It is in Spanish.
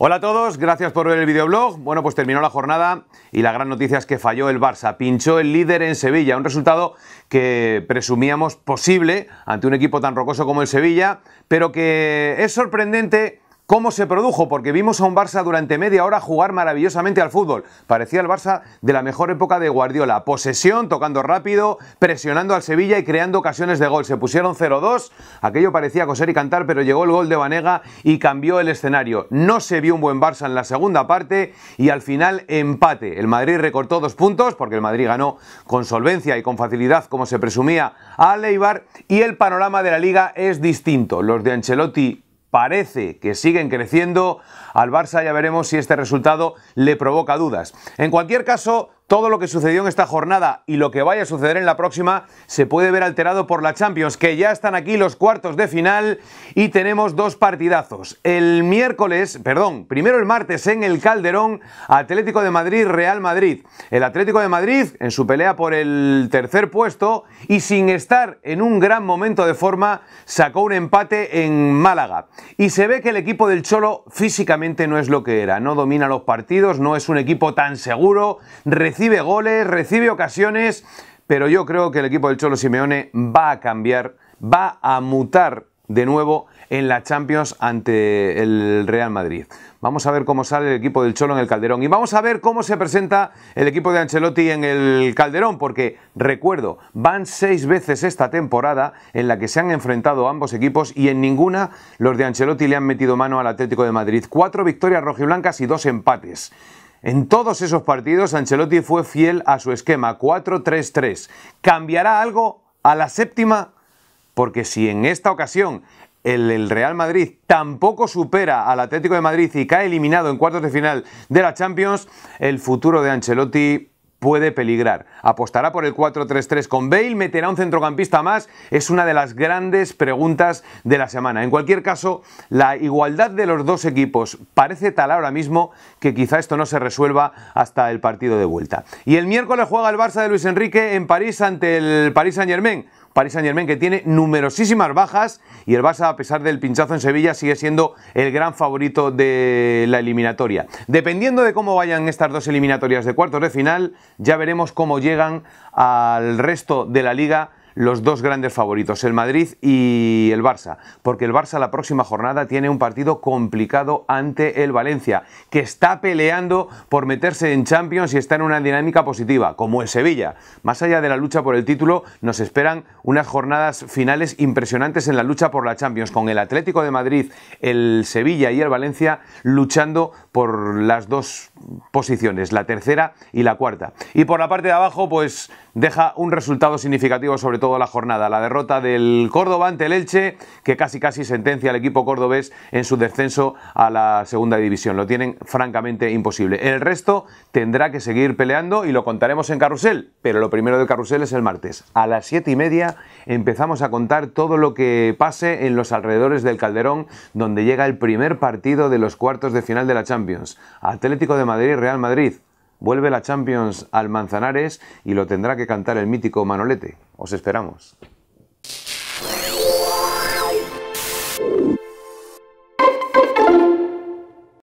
Hola a todos, gracias por ver el videoblog. Bueno, pues terminó la jornada y la gran noticia es que falló el Barça. Pinchó el líder en Sevilla, un resultado que presumíamos posible ante un equipo tan rocoso como el Sevilla, pero que es sorprendente ¿Cómo se produjo? Porque vimos a un Barça durante media hora jugar maravillosamente al fútbol. Parecía el Barça de la mejor época de Guardiola. Posesión, tocando rápido, presionando al Sevilla y creando ocasiones de gol. Se pusieron 0-2, aquello parecía coser y cantar, pero llegó el gol de Vanega y cambió el escenario. No se vio un buen Barça en la segunda parte y al final empate. El Madrid recortó dos puntos, porque el Madrid ganó con solvencia y con facilidad, como se presumía, a Leibar. Y el panorama de la liga es distinto. Los de Ancelotti parece que siguen creciendo. Al Barça ya veremos si este resultado le provoca dudas. En cualquier caso, todo lo que sucedió en esta jornada y lo que vaya a suceder en la próxima se puede ver alterado por la Champions, que ya están aquí los cuartos de final y tenemos dos partidazos. El miércoles, perdón, primero el martes en el Calderón, Atlético de Madrid, Real Madrid. El Atlético de Madrid en su pelea por el tercer puesto y sin estar en un gran momento de forma, sacó un empate en Málaga. Y se ve que el equipo del Cholo físicamente no es lo que era, no domina los partidos, no es un equipo tan seguro, recibe goles, recibe ocasiones, pero yo creo que el equipo del Cholo Simeone va a cambiar, va a mutar de nuevo en la Champions ante el Real Madrid. Vamos a ver cómo sale el equipo del Cholo en el Calderón y vamos a ver cómo se presenta el equipo de Ancelotti en el Calderón, porque recuerdo, van seis veces esta temporada en la que se han enfrentado ambos equipos y en ninguna los de Ancelotti le han metido mano al Atlético de Madrid. Cuatro victorias rojiblancas y dos empates. En todos esos partidos Ancelotti fue fiel a su esquema 4-3-3. ¿Cambiará algo a la séptima? Porque si en esta ocasión el, Real Madrid tampoco supera al Atlético de Madrid y cae eliminado en cuartos de final de la Champions, el futuro de Ancelotti puede peligrar. Apostará por el 4-3-3 con Bale, meterá un centrocampista más, es una de las grandes preguntas de la semana. En cualquier caso, la igualdad de los dos equipos parece tal ahora mismo que quizá esto no se resuelva hasta el partido de vuelta. Y el miércoles juega el Barça de Luis Enrique en París ante el Paris Saint-Germain. Paris Saint Germain que tiene numerosísimas bajas y el Barça a pesar del pinchazo en Sevilla sigue siendo el gran favorito de la eliminatoria. Dependiendo de cómo vayan estas dos eliminatorias de cuartos de final, ya veremos cómo llegan al resto de la liga los dos grandes favoritos, el Madrid y el Barça, porque el Barça la próxima jornada tiene un partido complicado ante el Valencia, que está peleando por meterse en Champions y está en una dinámica positiva, como el Sevilla. Más allá de la lucha por el título, nos esperan unas jornadas finales impresionantes en la lucha por la Champions, con el Atlético de Madrid, el Sevilla y el Valencia luchando por las dos posiciones, la tercera y la cuarta. Y por la parte de abajo, pues deja un resultado significativo sobre todo toda la jornada. La derrota del Córdoba ante el Elche, que casi casi sentencia al equipo cordobés en su descenso a la segunda división. Lo tienen francamente imposible. El resto tendrá que seguir peleando y lo contaremos en carrusel, pero lo primero de carrusel es el martes. A las siete y media empezamos a contar todo lo que pase en los alrededores del Calderón, donde llega el primer partido de los cuartos de final de la Champions. Atlético de Madrid, Real Madrid. Vuelve la Champions al Manzanares y lo tendrá que cantar el mítico Manolete. Os esperamos.